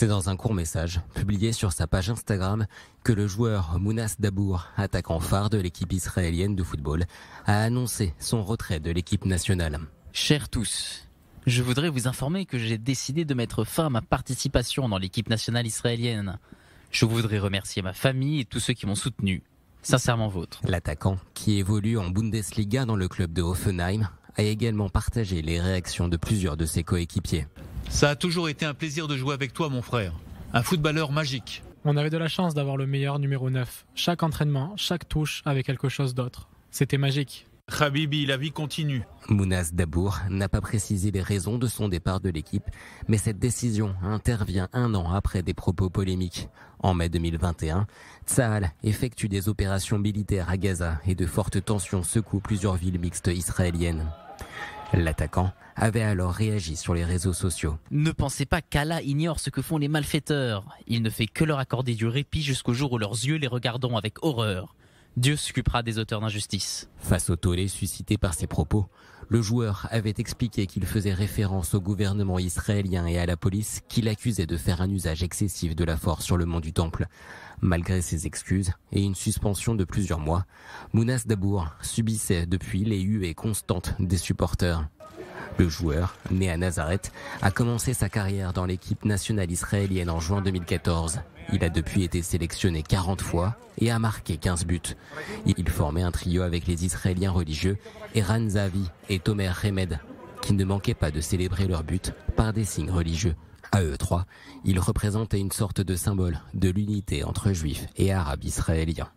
C'est dans un court message publié sur sa page Instagram que le joueur Mounas Dabour, attaquant phare de l'équipe israélienne de football, a annoncé son retrait de l'équipe nationale. Chers tous, je voudrais vous informer que j'ai décidé de mettre fin à ma participation dans l'équipe nationale israélienne. Je voudrais remercier ma famille et tous ceux qui m'ont soutenu. Sincèrement vôtre. L'attaquant, qui évolue en Bundesliga dans le club de Hoffenheim, a également partagé les réactions de plusieurs de ses coéquipiers. Ça a toujours été un plaisir de jouer avec toi, mon frère. Un footballeur magique. On avait de la chance d'avoir le meilleur numéro 9. Chaque entraînement, chaque touche avait quelque chose d'autre. C'était magique. Khabibi, la vie continue. Mounaz Dabour n'a pas précisé les raisons de son départ de l'équipe, mais cette décision intervient un an après des propos polémiques. En mai 2021, Tsaal effectue des opérations militaires à Gaza et de fortes tensions secouent plusieurs villes mixtes israéliennes. L'attaquant avait alors réagi sur les réseaux sociaux. Ne pensez pas qu'Allah ignore ce que font les malfaiteurs. Il ne fait que leur accorder du répit jusqu'au jour où leurs yeux les regarderont avec horreur. Dieu s'occupera des auteurs d'injustice. Face au tollé suscité par ces propos, le joueur avait expliqué qu'il faisait référence au gouvernement israélien et à la police qu'il accusait de faire un usage excessif de la force sur le mont du Temple. Malgré ses excuses et une suspension de plusieurs mois, Mounas Dabour subissait depuis les huées constantes des supporters. Le joueur, né à Nazareth, a commencé sa carrière dans l'équipe nationale israélienne en juin 2014. Il a depuis été sélectionné 40 fois et a marqué 15 buts. Il formait un trio avec les Israéliens religieux Eran Zavi et Tomer Remed, qui ne manquaient pas de célébrer leurs buts par des signes religieux. À eux trois, ils représentaient une sorte de symbole de l'unité entre juifs et arabes israéliens.